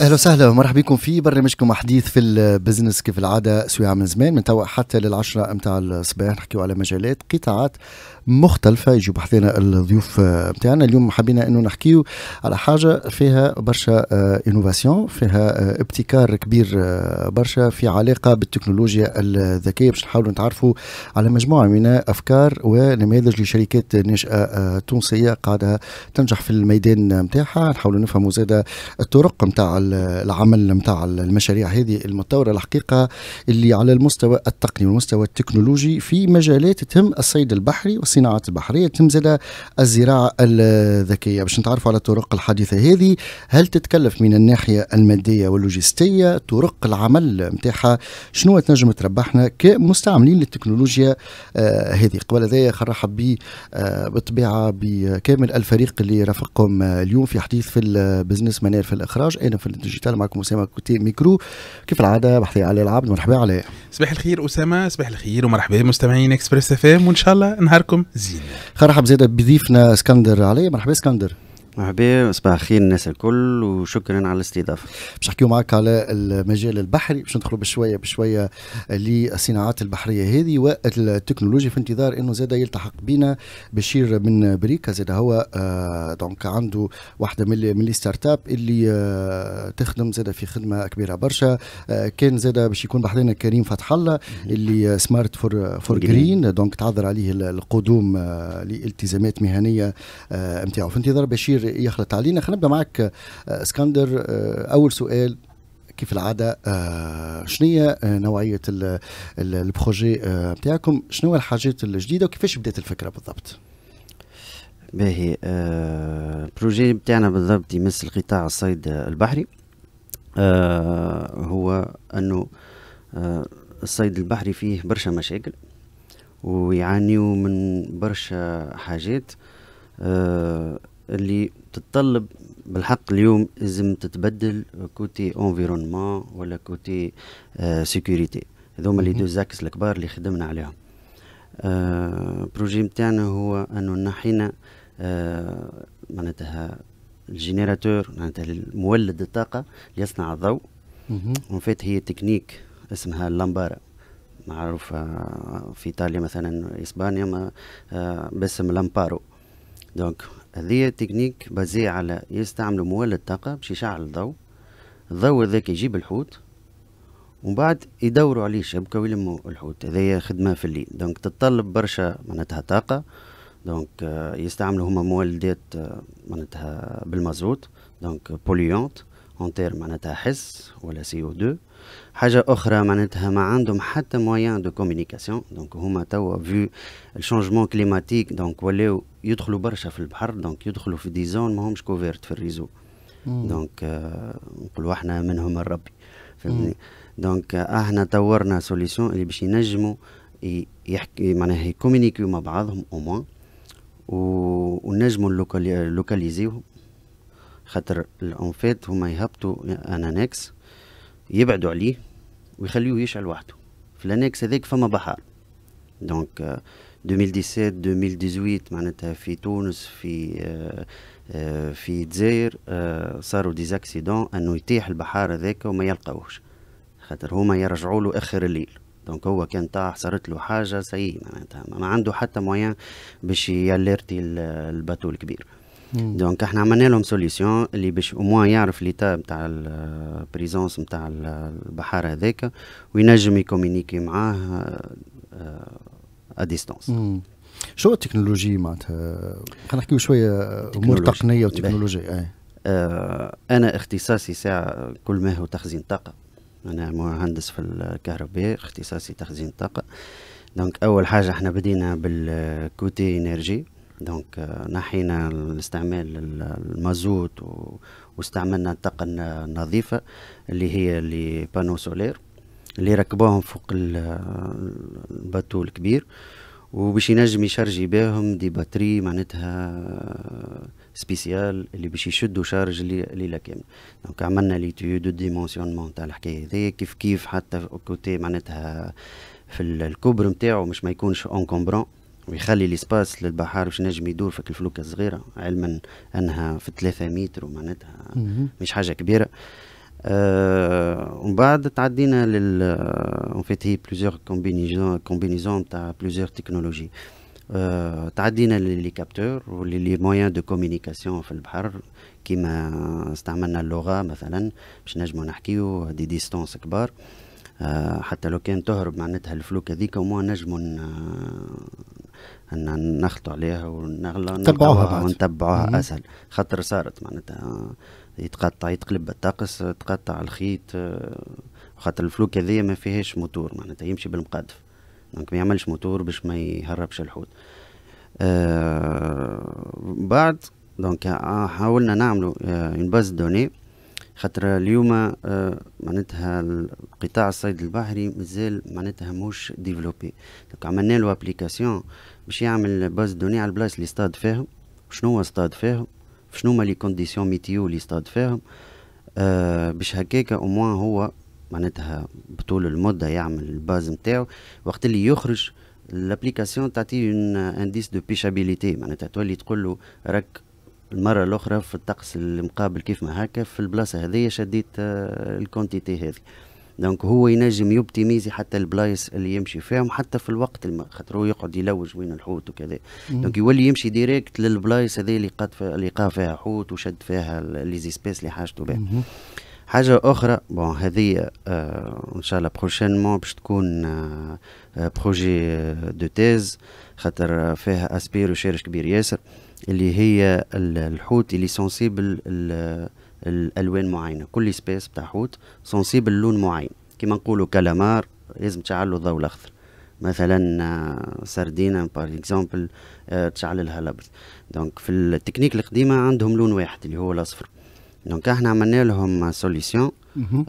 اهلا وسهلا ومرحبا بكم في برنامجكم حديث في البزنس كيف العاده سويعة من زمان من توا حتى للعشرة متاع الصباح نحكيو على مجالات قطاعات مختلفه يجوا بحثنا الضيوف متاعنا اليوم حبينا انه نحكيو على حاجه فيها برشا انوفاسيون آه، فيها آه، ابتكار كبير آه، برشا في علاقه بالتكنولوجيا الذكيه باش نحاولوا نتعرفوا على مجموعه من افكار ونماذج لشركات ناشئه تونسيه قاعده تنجح في الميدان نتاعها نحاولوا نفهموا زاده الطرق نتاع العمل نتاع المشاريع هذه المتطوره الحقيقه اللي على المستوى التقني والمستوى التكنولوجي في مجالات تهم الصيد البحري والصناعات البحريه تهم زاد الزراعه الذكيه باش نتعرفوا على الطرق الحديثه هذه هل تتكلف من الناحيه الماديه واللوجستيه طرق العمل نتاعها شنو تنجم تربحنا كمستعملين للتكنولوجيا آه، هذه قبل هذايا خرحب بي آه بالطبيعه بكامل الفريق اللي رافقهم اليوم في حديث في البزنس منال في الاخراج انا في ديجيتال معكم اسامه كوتي ميكرو كيف العاده بحثي علي العبد مرحبا علي صباح الخير اسامه صباح الخير ومرحبا مستمعين اكسبريس اف وان شاء الله نهاركم زين خرحب زاد بضيفنا اسكندر علي مرحبا اسكندر مرحبا صباح الخير الناس الكل وشكرا على الاستضافه باش نحكيو معك على المجال البحري باش ندخلوا بشويه بشويه للصناعات البحريه هذه والتكنولوجيا في انتظار انه زاد يلتحق بنا بشير من بريكا زاد هو آه دونك عنده واحده من من الستارت اب اللي آه تخدم زاد في خدمه كبيره برشا آه كان زاد باش يكون بحضنا كريم فتح الله اللي سمارت فور فور جرين دونك تعذر عليه القدوم آه، لالتزامات مهنيه نتاعو آه، في انتظار بشير يخلط علينا خلينا نبدا معك آه، اسكندر آه، اول سؤال كيف العادة آه، شنو شنية نوعية البروجي بتاعكم شنو الحاجات الجديدة وكيفاش بدات الفكرة بالضبط باهي البروجي بتاعنا بالضبط يمس القطاع الصيد البحري هو انه الصيد البحري فيه برشا مشاكل ويعانيوا من برشا حاجات اللي تتطلب بالحق اليوم لازم تتبدل كوتي انفيرونمون ولا كوتي سيكوريتي آه, هذوما لي دو زاكس الكبار اللي خدمنا عليهم آه البروجي نتاعنا هو انه نحينا آه معناتها الجينيراتور معناتها مولد الطاقه يصنع الضوء فيت هي تكنيك اسمها اللامبارا معروفة في إيطاليا مثلا إسبانيا آه, باسم لامبارو دونك هذه تكنيك بازي على يستعملوا مولد طاقه باش يشعل الضوء الضوء هذاك يجيب الحوت ومن بعد يدوروا عليه شبكه ويلموا الحوت هذه خدمه في الليل دونك تتطلب برشا معناتها طاقه دونك آه، يستعملوا هما مولدات آه، معناتها بالمازوت دونك بوليونت اون تير معناتها حس ولا سي او 2 حاجه اخرى معناتها ما عندهم حتى مويان دو كوميونيكاسيون دونك هما توا فيو الشونجمون كليماتيك دونك ولاو يدخلوا برشا في البحر دونك يدخلوا في دي زون ماهمش كوفيرت في الريزو دونك آه، نقولوا احنا منهم الربي فهمتني دونك آه، احنا طورنا سوليسيون اللي باش ينجموا يحكي معناها يكومينيكيو مع بعضهم او موان ونجموا لوكاليزيوهم خاطر اون فيت هما يهبطوا نكس يبعدوا عليه ويخليوه يشعل وحده في الانكس هذاك فما بحر دونك 2017 2018 معناتها في تونس في آه، آه، في الجزائر آه، صاروا ديزاكسيدون انه يتيح البحار هذاك وما يلقاوش خاطر هما يرجعوا له اخر الليل دونك هو كان طاح صارت له حاجه سيئه معناتها ما عنده حتى موان باش ياليرتي الباتو الكبير دونك احنا عملنا لهم سوليسيون اللي باش موان يعرف ليتا نتاع البريزونس نتاع البحار هذاك وينجم يكومينيكي معاه ا آه، ديستونس شو التكنولوجي معناتها خلينا نحكيو شويه آه، امور تقنيه وتكنولوجيا آه انا اختصاصي ساعه كل ما هو تخزين طاقه انا مهندس في الكهرباء اختصاصي تخزين طاقه دونك اول حاجه احنا بدينا بالكوتي انرجي دونك آه، نحينا الاستعمال المازوت واستعملنا الطاقة النظيفة اللي هي اللي بانو سولير اللي ركبوهم فوق الباتو الكبير وباش ينجم يشارجي بهم دي باتري معناتها آه، سبيسيال اللي باش يشدوا شارج ليله كامله دونك عملنا لي تيو دو ديمونسيونمون تاع الحكايه هذيا كيف كيف حتى كوتي معناتها في الكبر نتاعو مش ما يكونش كومبرون ويخلي الاسباس للبحار باش نجم يدور في الفلوكه الصغيره علما انها في 3 متر ومعناتها مش حاجه كبيره آه ومن بعد تعدينا لل اون آه، فيت هي بلوزيغ كومبينيزون كومبينيزون تاع بلوزيغ تكنولوجي آه تعدينا للي كابتور وللي مويان دو كومينيكاسيون في البحر كيما استعملنا اللغه مثلا باش نجمو نحكيو دي ديستونس كبار آه آه، حتى لو كان تهرب معناتها الفلوكة هذيك وما نجم ان آه، نخطو عليها ونتبعوها ونتبعوها اسهل خاطر صارت معناتها آه، يتقطع يتقلب الطقس تقطع الخيط خاطر الفلوكة هذيا ما فيهاش موتور معناتها يمشي بالمقادف دونك ما يعملش موتور باش ما يهربش الحوت آه بعد دونك حاولنا نعملو اون باز دوني خاطر اليوم آه، معناتها القطاع الصيد البحري مازال معناتها مش ديفلوبي دونك عملنا له ابليكاسيون باش يعمل باز دوني على البلايص اللي اصطاد فيهم شنو هو اصطاد فيهم شنو هما لي كونديسيون ميتيو اللي اصطاد فيهم آه باش هكاكا او موان هو معناتها بطول المده يعمل الباز نتاعو وقت اللي يخرج الابليكاسيون تعطيه ان انديس دو بيشابيليتي معناتها تولي تقول له راك المرة الأخرى في الطقس المقابل كيف ما هكا في البلاصة هذيا شديت آه، الكونتيتي هذه دونك هو ينجم يوبتيميزي حتى البلايص اللي يمشي فيهم حتى في الوقت الم... خاطر هو يقعد يلوج وين الحوت وكذا دونك يولي يمشي ديريكت للبلايص هذه اللي قاد اللي قا فيها حوت وشد فيها لي زيسبيس اللي حاجته بها حاجة أخرى بون هذه آه إن شاء الله بروشينمون باش تكون آه بروجي دو تيز خاطر آه، فيها أسبير ريشيرش كبير ياسر اللي هي الحوت اللي سنسيبل الالوان معينه كل سبيس بتاع حوت سنسيبل لون معين كيما نقولوا كالامار لازم تشعل له الضوء الاخضر مثلا آه، سردينه بار اكزومبل آه، تشعل لها الابيض دونك في التكنيك القديمه عندهم لون واحد اللي هو الاصفر دونك احنا عملنا لهم سوليسيون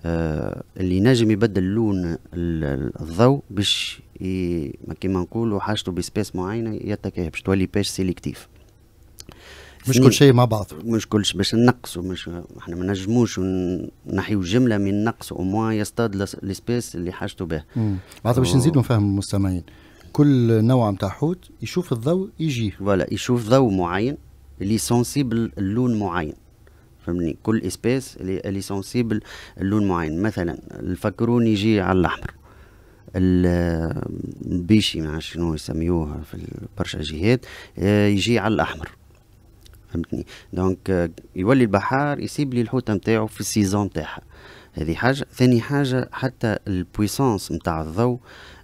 آه، اللي نجم يبدل لون الضوء باش كيما نقولوا حاجته بسبيس معينه يتكهب باش تولي باش سيليكتيف مش كل شيء مع بعض مش كل شيء باش ننقصوا مش احنا ما نجموش نحيو جمله من نقص او موان يصطاد لسبيس اللي حاجته به معناتها باش نزيدوا نفهم المستمعين كل نوع نتاع حوت يشوف الضوء يجيه فوالا يشوف ضوء معين اللي سونسيبل اللون معين فهمني كل اسبيس اللي سونسيبل اللون معين مثلا الفكرون يجي على الاحمر البيشي مع شنو يسميوه في برشا جهات آه، يجي على الاحمر فهمتني دونك euh, يولي البحار يسيب لي الحوته نتاعو في السيزون نتاعها هذه حاجه ثاني حاجه حتى البويسونس نتاع الضوء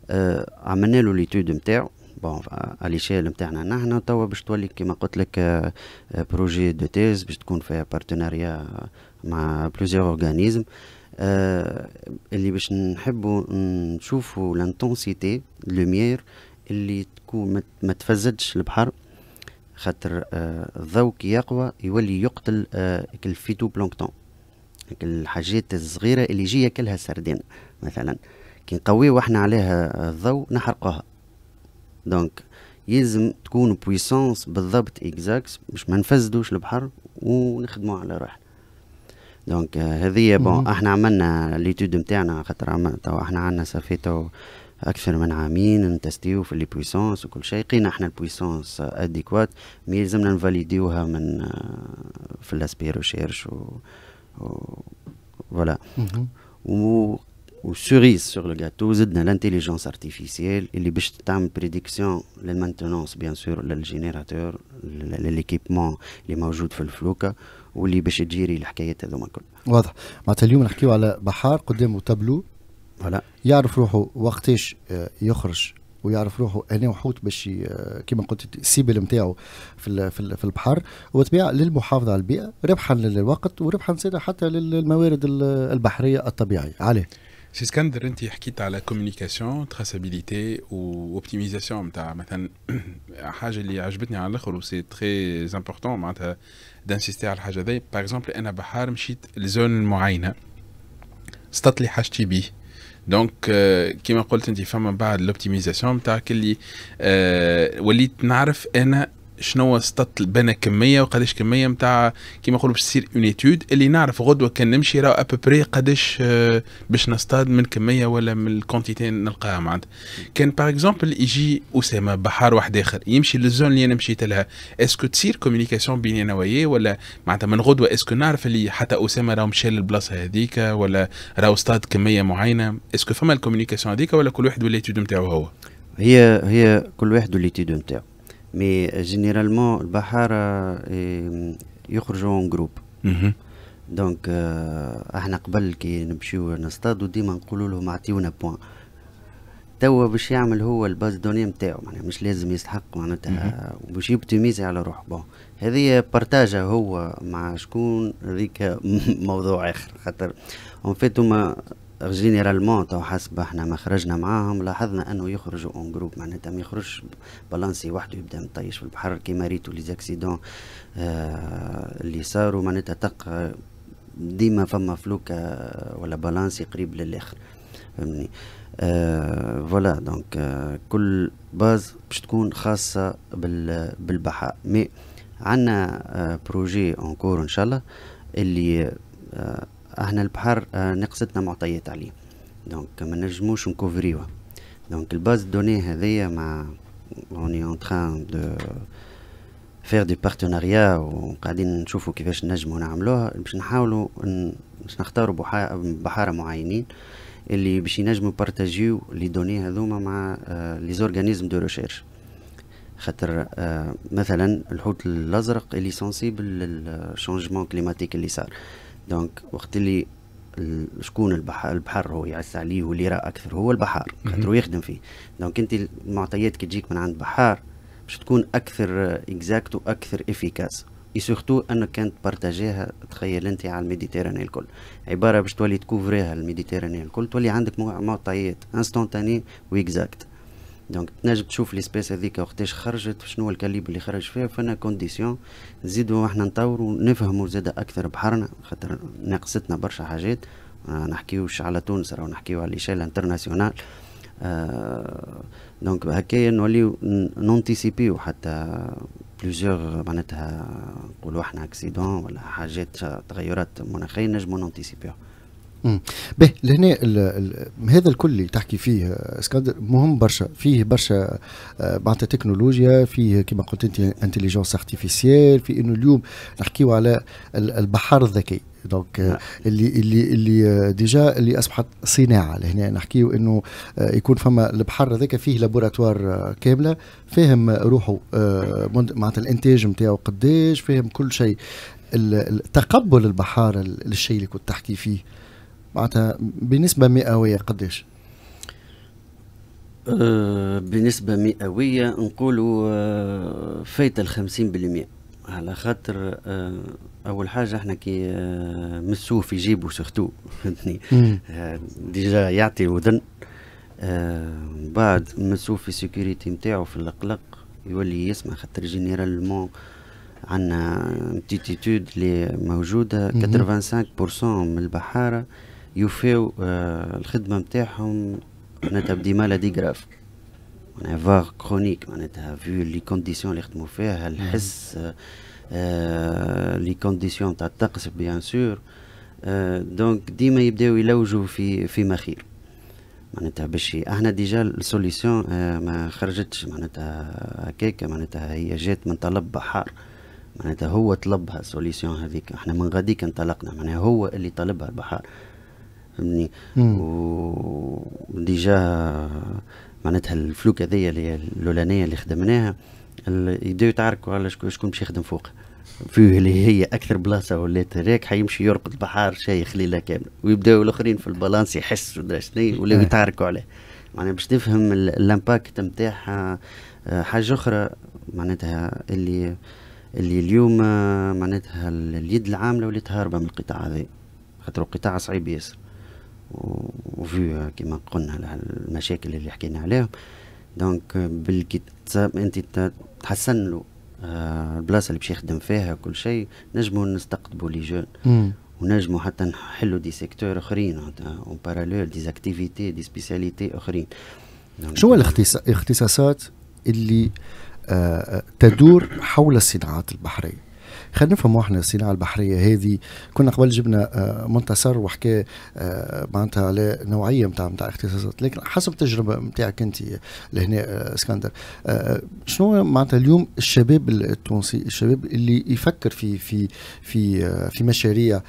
آه، عملنا له ليتود نتاعو بون اليشيل نتاعنا نحنا توا باش تولي كيما قلت لك بروجي دو تيز باش تكون فيها بارتناريا مع بلوزيغ اورغانيزم آه اللي باش نحبو نشوفو لانتونسيتي لوميير اللي تكون ما تفزدش البحر خاطر الضوء آه، كي يقوى يولي يقتل الفيتو آه، بلانكتون الحاجات الصغيره اللي جيه كلها سردين مثلا كي نقويو احنا عليها آه، الضوء نحرقوها دونك يلزم تكون بويسونس بالضبط اكزاكت باش ما نفسدوش البحر ونخدمو على روحنا دونك هذه بون احنا عملنا ليتود نتاعنا خاطر تو احنا عندنا صافي تو اكثر من عامين نتستيو في لي بويسونس وكل شيء لقينا احنا البويسونس اديكوات مي لازمنا نفاليديوها من آه، في لاسبي ريشيرش و, فوالا و وسوريز سور لو غاتو زدنا لانتيليجونس ارتيفيسيال اللي باش تعمل بريديكسيون للمانتونونس بيان سور للجينيراتور لليكيبمون اللي موجود في الفلوكه واللي باش تجيري الحكايات هذوما الكل واضح معناتها اليوم نحكيو على بحار قدامه تابلو فوالا يعرف روحه وقتاش آه، يخرج ويعرف روحه انا وحوت باش آه، كما قلت السيبل نتاعو في في البحر وبالطبيعه للمحافظه على البيئه ربحا للوقت وربحا زاد حتى للموارد البحريه الطبيعيه عليه سي اسكندر انت حكيت على كوميونيكاسيون تراسابيليتي اوبتيميزاسيون نتاع مثلا حاجه اللي عجبتني على الاخر وسي تري امبورتون معناتها دانسيستي على الحاجه هذي باغ اكزومبل انا بحار مشيت لزون معينه لي حاجتي بيه دونك euh, كيما قلت انت فما بعد لوبتيميزاسيون نتاعك اللي آه، وليت نعرف انا شنو سطت بنا كميه وقداش كميه نتاع كيما نقولوا باش تصير اون ايتود اللي نعرف غدوه كان نمشي راه ابوبري قداش آه، باش نصطاد من كميه ولا من الكونتيتي نلقاها معناتها كان باغ اكزومبل يجي اسامه بحار واحد اخر يمشي للزون اللي انا مشيت لها اسكو تصير كوميونيكاسيون بيني انا وياه ولا معناتها من غدوه اسكو نعرف اللي حتى اسامه راه مشى للبلاصه هذيك ولا راه اصطاد كميه معينه اسكو فما الكوميونيكاسيون هذيك ولا كل واحد والاتيود نتاعو هو هي هي كل واحد والاتيود نتاعو مي جينيرالمون البحاره يخرجوا اون جروب دونك احنا قبل كي نمشيو نصطادو ديما نقولوا لهم اعطيونا بوان توا باش يعمل هو الباز دوني نتاعو معناها مش لازم يستحق معناتها mhm. باش يبتميزي على روحه بون هذه بارتاجه هو مع شكون هذيك موضوع اخر خاطر اون فيت هما جينيرالمون تو حسب احنا ما خرجنا معاهم لاحظنا انه يخرجوا اون جروب معناتها ما يخرجش بالانسي وحده يبدا مطيش في البحر كيما ريتو لي زاكسيدون آه اللي صاروا معناتها تلقى ديما فما فلوكة آه، ولا بالانسي قريب للاخر فهمني آه فوالا دونك آه كل باز باش تكون خاصة بال بالبحر مي عندنا آه بروجي اونكور ان شاء الله اللي آه احنا البحر آه، نقصتنا معطيات عليه دونك ما نجموش نكوفريوها دونك الباز دوني هذيا مع اوني اون تران دو فير دي بارتناريا وقاعدين نشوفوا كيفاش نجمو نعملوها باش نحاولوا باش نختاروا بحاره معينين اللي باش ينجموا بارتاجيو لي دوني هذوما مع آه، لي زورغانيزم دو ريشيرش خاطر آه، مثلا الحوت الازرق اللي سونسيبل للشونجمون كليماتيك اللي صار دونك وقت اللي شكون البحر البحر هو يعس عليه واللي راه اكثر هو البحر خاطر يخدم فيه دونك انت المعطيات كي تجيك من عند بحار باش تكون اكثر اكزاكت واكثر افيكاس سورتو انك كانت بارتاجيها تخيل انت على الميديتيراني الكل عباره باش تولي تكوفريها الميديتيراني الكل تولي عندك معطيات انستونتاني واكزاكت دونك تنجم تشوف ليسبيس هذيك وقتاش خرجت شنو الكاليب اللي خرج فيها فانا كونديسيون نزيدو احنا نطوروا نفهموا زاد اكثر بحرنا خاطر ناقصتنا برشا حاجات ما آه، نحكيوش على تونس راهو نحكيو على ليشيل انترناسيونال آه دونك هكايا نوليو نونتيسيبيو حتى بليزيوغ معناتها نقولوا احنا اكسيدون ولا حاجات تغيرات مناخيه نجمو نونتيسيبيو به لهنا هذا الكل اللي تحكي فيه آه، اسكندر مهم برشا فيه برشا آه، معناتها تكنولوجيا فيه كما قلت انت انتليجونس ارتيفيسيال في انه اليوم نحكيو على البحر الذكي دونك آه، نعم. اللي اللي اللي ديجا اللي اصبحت صناعه لهنا نحكيو انه يكون فما البحر هذاك فيه لابوراتوار كامله فاهم روحه معناتها الانتاج نتاعو قداش فاهم كل شيء تقبل البحاره للشيء اللي كنت تحكي فيه معناتها بنسبه مئويه قداش أه، بنسبة مئوية نقولوا أه، فايت الخمسين بالمئة على خاطر أه، أول حاجة احنا كي مسوف جيبه سختو فهمتني ديجا يعطي وذن بعد مسوف في سيكوريتي نتاعو في القلق يولي يسمع خاطر جينيرالمون عندنا تيتيتود اللي موجودة 85% من البحارة يوفيو آه، الخدمه نتاعهم معناتها بديمالا دي جراف معناها فاغ كرونيك معناتها في لي كونديسيون اللي خدموا فيها الحس لي كونديسيون آه، آه، تاع الطقس بيان سور دونك ديما يبداو يلوجوا في في مخير معناتها باش احنا ديجا السوليسيون ما خرجتش معناتها هكاك معناتها هي جات من طلب بحار معناتها هو طلبها السوليسيون هذيك احنا من غاديك انطلقنا معناها هو اللي طلبها البحار فهمني وديجا معناتها الفلوك هذيا اللي الاولانيه اللي خدمناها يبداو يتعاركوا على شكون باش يخدم فوق فيه اللي هي اكثر بلاصه ولات هذاك حيمشي يرقد البحار شايخ ليله كامله ويبداو الاخرين في البالانس يحسوا شنو ولاو إيه. يتعاركوا عليه معناها باش تفهم الامباكت نتاعها آه، حاجه اخرى معناتها اللي اللي اليوم آه، معناتها اليد العامله ولات هاربه من القطاع هذا خاطر القطاع صعيب ياسر وفي كيما قلنا المشاكل اللي حكينا عليهم دونك euh, بالكي انت تحسن له آه، البلاصه اللي باش يخدم فيها كل شيء نجموا نستقطبوا لي جون ونجموا حتى نحلوا دي سيكتور اخرين اون باراليل دي اكتيفيتي دي سبيسياليتي اخرين شو هو euh، الاختصاصات اللي آه، تدور حول الصناعات البحريه خلينا نفهموا احنا الصناعه البحريه هذه كنا قبل جبنا آه، منتصر وحكى آه، معناتها على نوعيه نتاع نتاع اختصاصات لكن حسب التجربه نتاعك انت لهنا آه، اسكندر شنو معناتها اليوم الشباب التونسي الشباب اللي يفكر في في في في مشاريع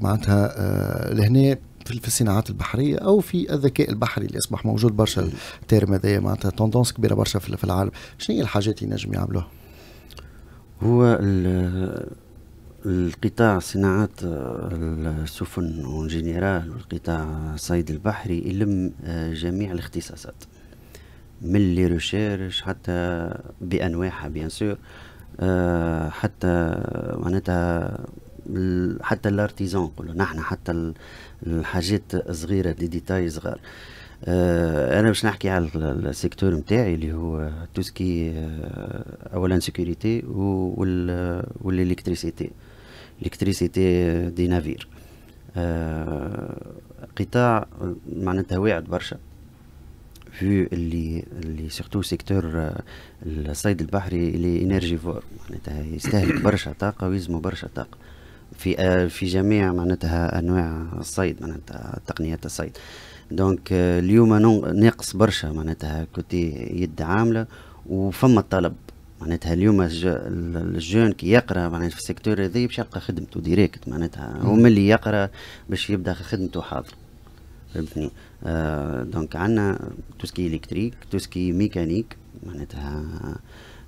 معناتها لهنا في الصناعات البحريه او في الذكاء البحري اللي اصبح موجود برشا التيرم هذايا معناتها توندونس كبيره برشا في العالم شنو هي الحاجات اللي ينجم يعملوها؟ هو القطاع صناعات السفن اون جينيرال والقطاع الصيد البحري يلم آه، جميع الاختصاصات من لي ريشيرش حتى بانواعها بيان سور آه، حتى معناتها حتى الارتيزان نقولوا نحن حتى الحاجات الصغيره دي ديتاي صغار آه، انا باش نحكي على السيكتور نتاعي اللي هو توسكي او سيكوريتي والالكتريسيتي الكتريسيتي دي نافير قطاع معناتها واعد برشا في اللي اللي سيرتو سيكتور الصيد البحري اللي انرجي فور معناتها يستهلك برشا طاقه ويزمو برشا طاقه في euh, في جميع معناتها انواع الصيد معناتها تقنيات الصيد دونك euh, اليوم ناقص برشا معناتها كوتي يد عامله وفما الطلب معناتها اليوم الجون كي يقرا معناتها في السيكتور هذا باش يلقى خدمته ديريكت معناتها هو ملي يقرا باش يبدا خدمته حاضر فهمتني آه دونك عندنا توسكي الكتريك توسكي ميكانيك معناتها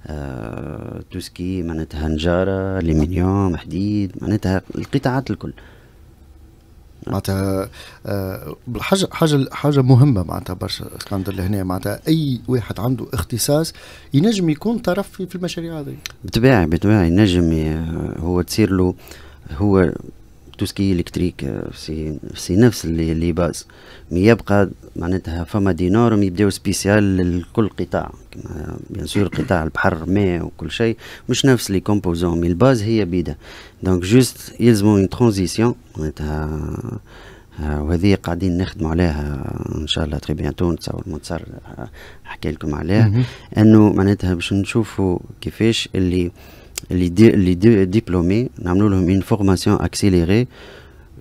آه توسكي معناتها نجاره الومنيوم حديد معناتها القطاعات الكل معناتها آه، حاجه حاجه حاجه مهمه معناتها برشا اسكندر لهنا معناتها اي واحد عنده اختصاص ينجم يكون طرف في المشاريع هذه بطبيعه بطبيعه ينجم آه، هو تصير له هو تو سكي الكتريك آه، سي سي نفس اللي اللي باز مي يبقى معناتها فما دي نورم يبداو سبيسيال لكل قطاع بيان سور قطاع البحر ماء وكل شيء مش نفس لي كومبوزون مي الباز هي بيدا دونك جوست يلزمو اون ترانزيسيون معناتها آه، وهذه قاعدين نخدموا عليها آه، ان شاء الله تري بيانتو نتصور منتصر احكي لكم عليها انه معناتها باش نشوفوا كيفاش اللي اللي دي les دي ديبلومي نعملوا لهم اون فورماسيون اكسيليري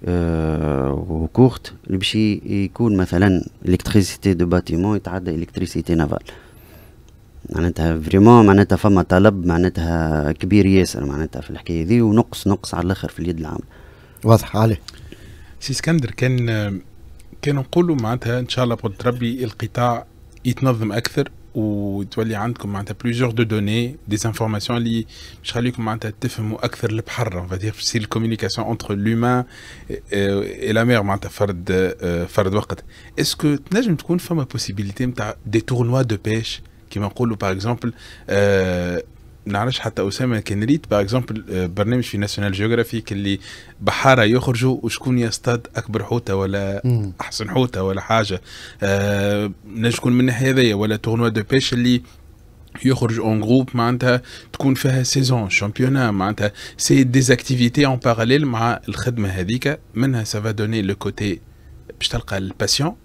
وكورت اللي باش يكون مثلا الكتريسيتي دو باتيمون يتعدى الكتريسيتي نافال معناتها فريمون معناتها فما طلب معناتها كبير ياسر معناتها في الحكايه ذي ونقص نقص على الاخر في اليد العامله واضح عليه سي اسكندر كان كان نقولوا معناتها ان شاء الله قلت ربي القطاع Il y a plusieurs données, des informations. liées veux dire comment la communication entre l'humain et la mer, faire de faire Est-ce que tu as une possibilité de possibilité, des tournois de pêche qui manquent ou par exemple. Euh, نعرفش حتى اسامه كان ريت باغ اكزومبل آه، برنامج في ناسيونال جيوغرافيك اللي بحاره يخرجوا وشكون يصطاد اكبر حوته ولا احسن حوته ولا حاجه آه نجكون من الناحيه هذيا ولا تورنوا دو بيش اللي يخرج اون جروب معناتها تكون فيها سيزون شامبيونا معناتها سي ديزاكتيفيتي اون باراليل مع الخدمه هذيك منها سافا دوني لو كوتي باش تلقى الباسيون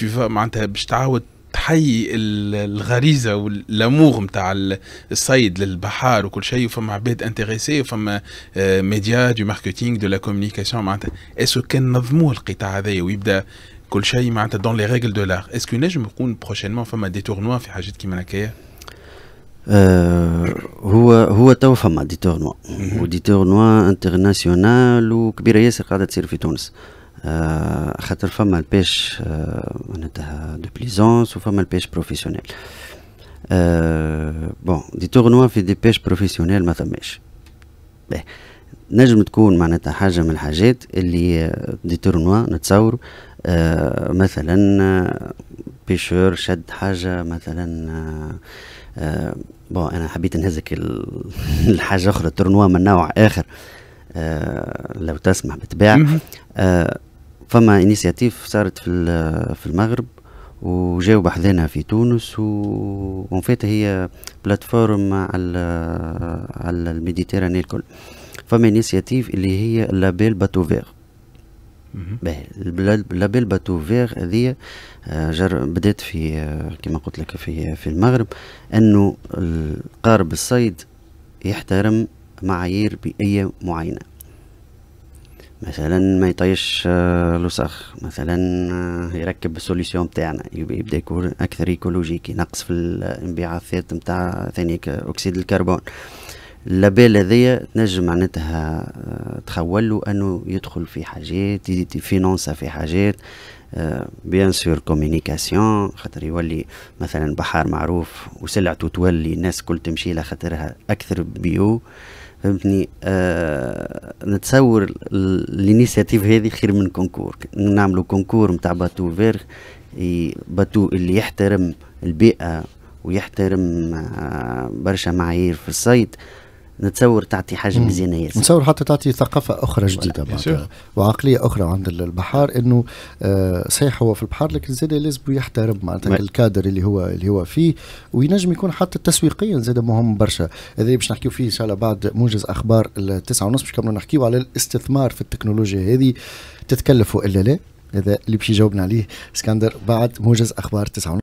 tu vas معناتها باش تعاود تحيي الغريزه والامور نتاع الصيد للبحار وكل شيء وفما عباد انتريسي وفما ميديا دو ماركتينغ دو لا كوميونيكاسيون معناتها اسو كان نظموا القطاع هذايا ويبدا كل شيء معناتها دون لي ريغل دو لار اسكو نجم يكون بروشينمون فما دي تورنوا في حاجات كيما هكايا آه، هو هو تو فما دي تورنوا ودي تورنوا انترناسيونال وكبيره ياسر قاعده تصير في تونس آه، خاطر فما الباش آه، معناتها دو بليزونس وفما الباش بروفيسيونيل بون آه، دي تورنوا في دي باش بروفيسيونيل ما فماش نجم تكون معناتها حاجه من الحاجات اللي دي تورنوا نتصور مثلا بيشور شد حاجه مثلا بون انا حبيت نهزك الحاجه اخرى تورنوا من نوع اخر لو تسمح بتباع فما انيسياتيف صارت في في المغرب وجاو بحذانا في تونس و هي بلاتفورم على على الميديتيراني الكل فما انيسياتيف اللي هي لابيل باتو فيغ لابيل باتو فيغ هذه آه، بدات في آه، كما قلت لك في في المغرب انه قارب الصيد يحترم معايير بيئيه معينه مثلا ما يطيش الوسخ آه، مثلا آه، يركب السوليسيون بتاعنا يبدا يكون اكثر ايكولوجيكي نقص في الانبعاثات نتاع ثاني اكسيد الكربون اللابيل هذيا تنجم معناتها آه، تخولو انه يدخل في حاجات فينونسا في حاجات بيان سور كومينيكاسيون خاطر يولي مثلا بحار معروف وسلعته تولي الناس كل تمشي لها خاطرها اكثر بيو فهمتني آه نتصور الانيسياتيف هذه خير من كونكور نعملوا كونكور نتاع باتو فيرغ باتو اللي يحترم البيئه ويحترم آه، برشا معايير في الصيد نتصور تعطي حاجه مزيانه ياسر نتصور حتى تعطي ثقافه اخرى جديده وعقليه اخرى عند البحار انه آه، صحيح هو في البحر لكن زاد لازم يحترم معناتها الكادر اللي هو اللي هو فيه وينجم يكون حتى تسويقيا زاد مهم برشا هذا باش نحكيو فيه ان شاء الله بعد موجز اخبار التسعة ونص باش كملوا نحكيو على الاستثمار في التكنولوجيا هذه تتكلف الا لا هذا اللي باش يجاوبنا عليه اسكندر بعد موجز اخبار التسعه ونص